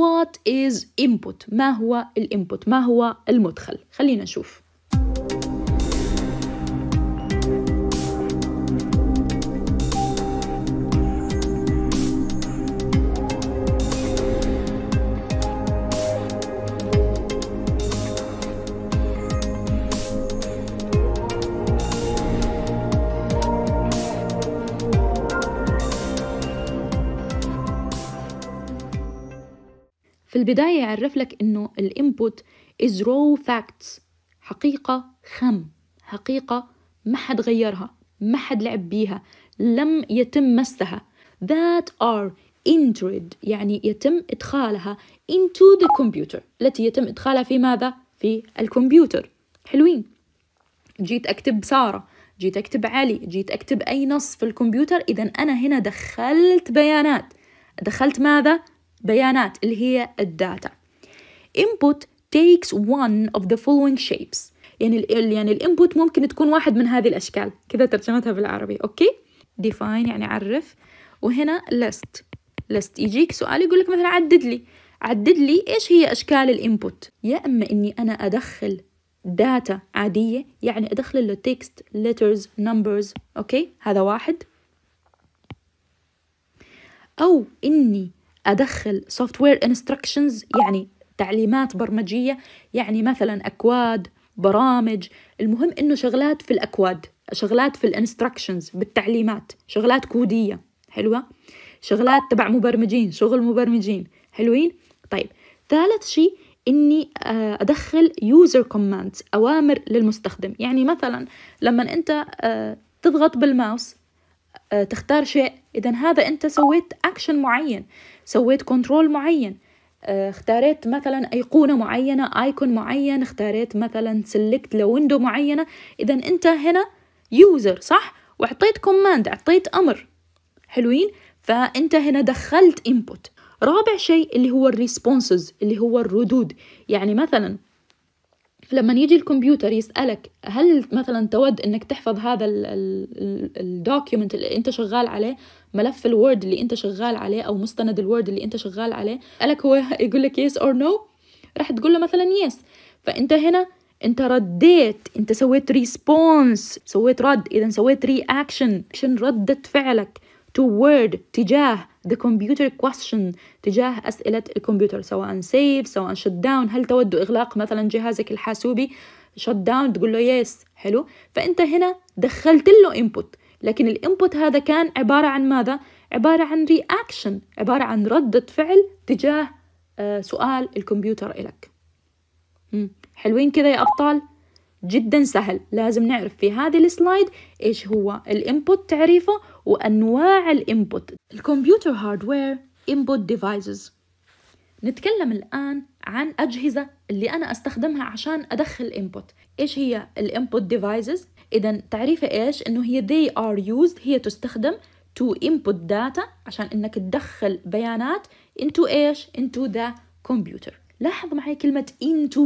What is input ما هو الانبوت ما هو المدخل خلينا نشوف في البداية يعرف لك إنه الإنبوت is raw facts حقيقة خام حقيقة ما حد غيرها ما حد لعب بيها لم يتم مسها that are entered يعني يتم إدخالها into the computer التي يتم إدخالها في ماذا؟ في الكمبيوتر حلوين جيت أكتب سارة جيت أكتب علي جيت أكتب أي نص في الكمبيوتر إذا أنا هنا دخلت بيانات دخلت ماذا؟ بيانات اللي هي الداتا input takes one of the following shapes يعني ال يعني الانبوت ممكن تكون واحد من هذه الاشكال كذا ترجمتها بالعربي اوكي define يعني عرف وهنا list list يجيك سؤال يقول لك مثلا عدد لي عدد لي ايش هي اشكال الانبوت يا اما اني انا ادخل داتا عاديه يعني ادخل له تكست letters numbers اوكي هذا واحد او اني أدخل software instructions يعني تعليمات برمجية يعني مثلا أكواد برامج المهم إنه شغلات في الأكواد شغلات في الانستراكشنز بالتعليمات شغلات كودية حلوة شغلات تبع مبرمجين شغل مبرمجين حلوين طيب ثالث شيء اني آه، ادخل يوزر كوماندز اوامر للمستخدم يعني مثلا لما انت آه، تضغط بالماوس آه، تختار شيء اذا هذا انت سويت اكشن معين سويت كنترول معين آه، اختاريت مثلا أيقونة معينة ايكون معين اختاريت مثلا سلكت لويندو معينة اذا انت هنا يوزر صح واعطيت كوماند اعطيت امر حلوين فانت هنا دخلت انبوت رابع شيء اللي هو الريسبونسز اللي هو الردود يعني مثلا لما يجي الكمبيوتر يسألك هل مثلا تود انك تحفظ هذا الدوكيومنت اللي انت شغال عليه ملف الوورد اللي انت شغال عليه او مستند الوورد اللي انت شغال عليه قالك هو يقول لك يس اور نو راح تقول له مثلا يس فانت هنا انت رديت انت سويت ريسبونس سويت رد اذا سويت رياكشن شن رده فعلك toward تجاه the computer question تجاه أسئلة الكمبيوتر سواء save سواء shut down هل تود إغلاق مثلا جهازك الحاسوبي shut down تقول له yes حلو فأنت هنا دخلت له input لكن الانبوت هذا كان عبارة عن ماذا؟ عبارة عن رياكشن عبارة عن ردة فعل تجاه آه، سؤال الكمبيوتر إلك حلوين كذا يا أبطال؟ جدا سهل لازم نعرف في هذه السلايد ايش هو الانبوت تعريفه وانواع الانبوت الكمبيوتر هاردوير انبوت ديفايسز نتكلم الان عن اجهزه اللي انا استخدمها عشان ادخل انبوت ايش هي الانبوت ديفايسز اذا تعريفها ايش انه هي they are used هي تستخدم to input data عشان انك تدخل بيانات into ايش into the computer لاحظ معي كلمة into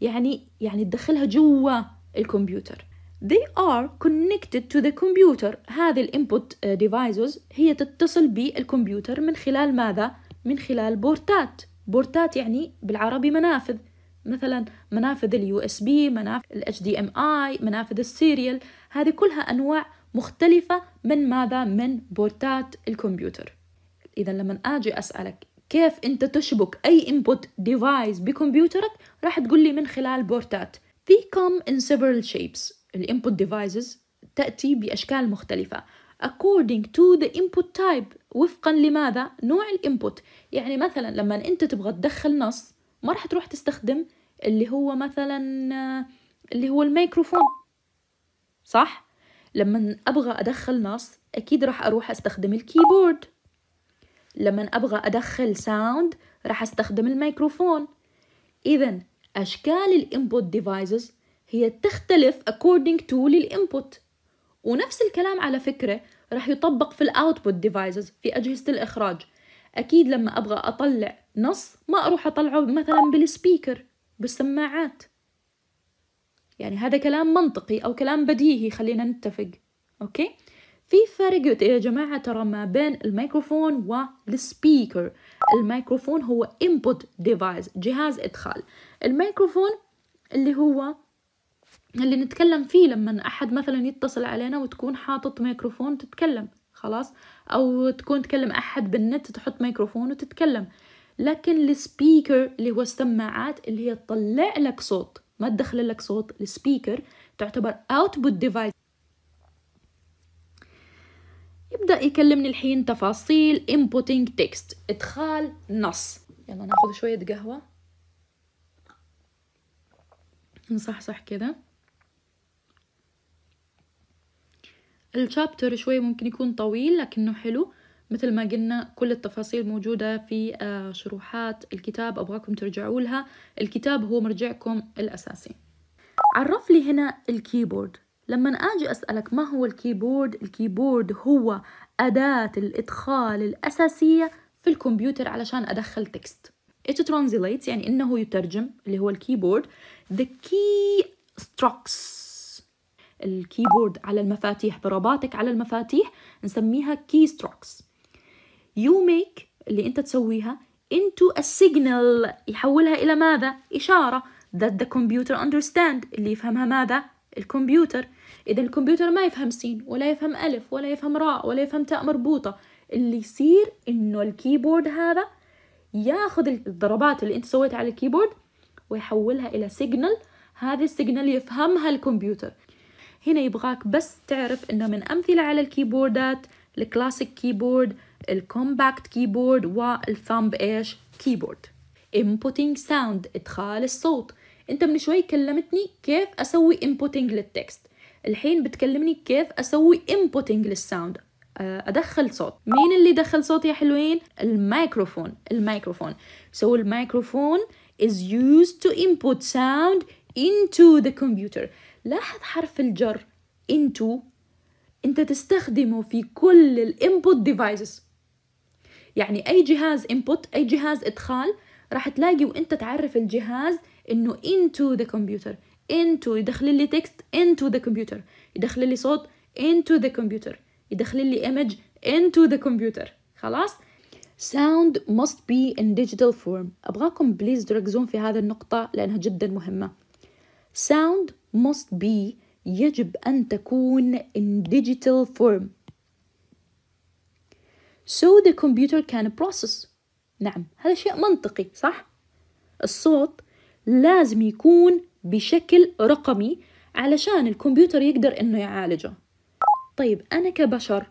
يعني يعني تدخلها جوا الكمبيوتر they are connected to the computer هذه الانبوت ديفايسز هي تتصل بالكمبيوتر من خلال ماذا من خلال بورتات بورتات يعني بالعربي منافذ مثلا منافذ اليو اس بي منافذ الاتش دي ام اي منافذ السيريال هذه كلها انواع مختلفه من ماذا من بورتات الكمبيوتر اذا لما اجي اسالك كيف انت تشبك اي input device بكمبيوترك راح تقول لي من خلال بورتات They come in several shapes الانبوت devices تأتي بأشكال مختلفة according to the input type وفقا لماذا نوع الانبوت يعني مثلا لما انت تبغى تدخل نص ما راح تروح تستخدم اللي هو مثلا اللي هو الميكروفون صح لما ابغى ادخل نص اكيد راح اروح استخدم الكيبورد لما أبغى أدخل ساوند راح أستخدم الميكروفون إذا أشكال الإنبوت ديفايسز هي تختلف according to للإنبوت ونفس الكلام على فكرة راح يطبق في الأوتبوت ديفايسز في أجهزة الإخراج أكيد لما أبغى أطلع نص ما أروح أطلعه مثلا بالسبيكر بالسماعات يعني هذا كلام منطقي أو كلام بديهي خلينا نتفق أوكي في فرق يا جماعة ترى ما بين الميكروفون والسبيكر الميكروفون هو input device جهاز إدخال الميكروفون اللي هو اللي نتكلم فيه لما أحد مثلا يتصل علينا وتكون حاطط ميكروفون تتكلم خلاص أو تكون تكلم أحد بالنت تحط ميكروفون وتتكلم لكن السبيكر اللي هو السماعات اللي هي تطلع لك صوت ما تدخل لك صوت السبيكر تعتبر output device يبدا يكلمني الحين تفاصيل inputting text ادخال نص يلا ناخذ شويه قهوه نصحصح كده الشابتر شوي ممكن يكون طويل لكنه حلو مثل ما قلنا كل التفاصيل موجودة في آه، شروحات الكتاب أبغاكم ترجعوا لها الكتاب هو مرجعكم الأساسي عرف لي هنا الكيبورد لما أجي أسألك ما هو الكيبورد الكيبورد هو أداة الإدخال الأساسية في الكمبيوتر علشان أدخل تكست it translates يعني إنه يترجم اللي هو الكيبورد the key strokes الكيبورد على المفاتيح ضرباتك على المفاتيح نسميها key strokes you make اللي أنت تسويها into a signal يحولها إلى ماذا؟ إشارة that the computer understand اللي يفهمها ماذا؟ الكمبيوتر إذا الكمبيوتر ما يفهم سين ولا يفهم ألف ولا يفهم راء ولا يفهم تاء مربوطة اللي يصير إنه الكيبورد هذا ياخذ الضربات اللي أنت سويتها على الكيبورد ويحولها إلى سيجنال هذه السيجنال يفهمها الكمبيوتر هنا يبغاك بس تعرف إنه من أمثلة على الكيبوردات الكلاسيك كيبورد الكومباكت كيبورد والثامب إيش كيبورد inputting sound إدخال الصوت انت من شوي كلمتني كيف اسوي inputting للتكست الحين بتكلمني كيف اسوي انبوتنج للساوند آه، ادخل صوت مين اللي دخل صوت يا حلوين الميكروفون الميكروفون so الميكروفون is used to input sound into the computer لاحظ حرف الجر into انت تستخدمه في كل الانبوت ديفايسز يعني اي جهاز انبوت اي جهاز ادخال راح تلاقي وانت تعرف الجهاز انه into the computer into يدخل لي تكست into the computer يدخل لي صوت into the computer يدخل لي image into the computer خلاص sound must be in digital form أبغاكم بليز تركزون في هذه النقطة لأنها جدا مهمة sound must be يجب أن تكون in digital form so the computer can process نعم هذا شيء منطقي صح الصوت لازم يكون بشكل رقمي علشان الكمبيوتر يقدر انه يعالجه طيب انا كبشر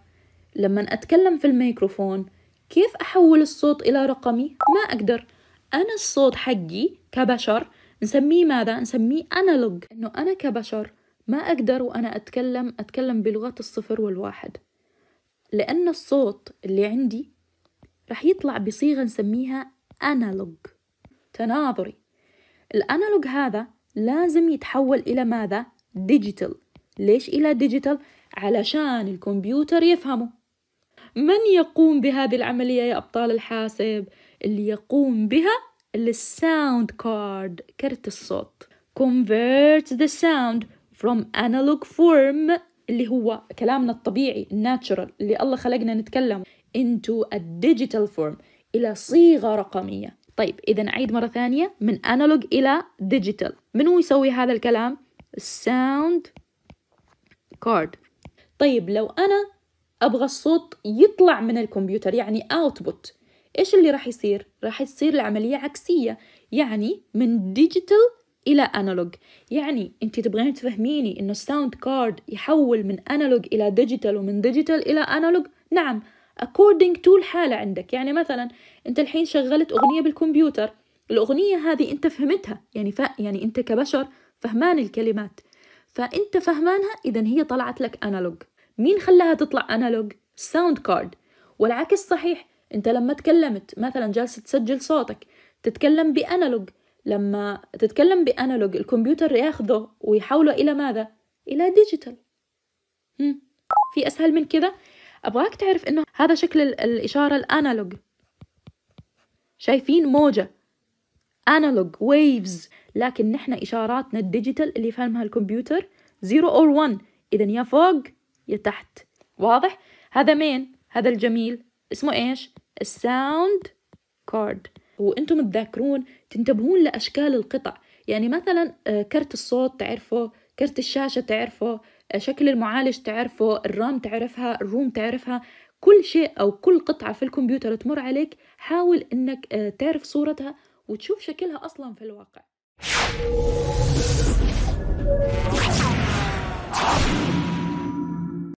لما اتكلم في الميكروفون كيف احول الصوت الى رقمي ما اقدر انا الصوت حقي كبشر نسميه ماذا نسميه انالوج انه انا كبشر ما اقدر وانا اتكلم اتكلم بلغات الصفر والواحد لان الصوت اللي عندي رح يطلع بصيغه نسميها انالوج تناظري الانالوج هذا لازم يتحول إلى ماذا؟ ديجيتال ليش إلى ديجيتال؟ علشان الكمبيوتر يفهمه من يقوم بهذه العملية يا أبطال الحاسب؟ اللي يقوم بها الساوند كارد كرت الصوت convert the sound from analog form اللي هو كلامنا الطبيعي الناتشرال اللي الله خلقنا نتكلم into a digital form إلى صيغة رقمية طيب إذا أعيد مرة ثانية من أنالوج إلى ديجيتال من هو يسوي هذا الكلام؟ الساوند كارد طيب لو أنا أبغى الصوت يطلع من الكمبيوتر يعني output إيش اللي راح يصير؟ راح تصير العملية عكسية يعني من ديجيتال إلى أنالوج يعني أنت تبغين تفهميني إنه الساوند كارد يحول من أنالوج إلى ديجيتال ومن ديجيتال إلى أنالوج نعم according to الحالة عندك يعني مثلا أنت الحين شغلت أغنية بالكمبيوتر الأغنية هذه أنت فهمتها يعني ف... يعني أنت كبشر فهمان الكلمات فأنت فهمانها إذا هي طلعت لك أنالوج مين خلاها تطلع أنالوج؟ الساوند كارد والعكس صحيح أنت لما تكلمت مثلا جالسة تسجل صوتك تتكلم بأنالوج لما تتكلم بأنالوج الكمبيوتر ياخذه ويحوله إلى ماذا؟ إلى ديجيتال في أسهل من كذا أبغاك تعرف إنه هذا شكل الإشارة الأنالوج شايفين موجة أنالوج ويفز لكن نحن إشاراتنا الديجيتال اللي فهمها الكمبيوتر زيرو أور ون إذا يا فوق يا تحت واضح؟ هذا مين؟ هذا الجميل اسمه إيش؟ الساوند كارد وانتم تذاكرون تنتبهون لاشكال القطع يعني مثلا آه، كرت الصوت تعرفه كرت الشاشه تعرفه شكل المعالج تعرفه الرام تعرفها الروم تعرفها كل شيء أو كل قطعة في الكمبيوتر تمر عليك حاول أنك آه، تعرف صورتها وتشوف شكلها أصلا في الواقع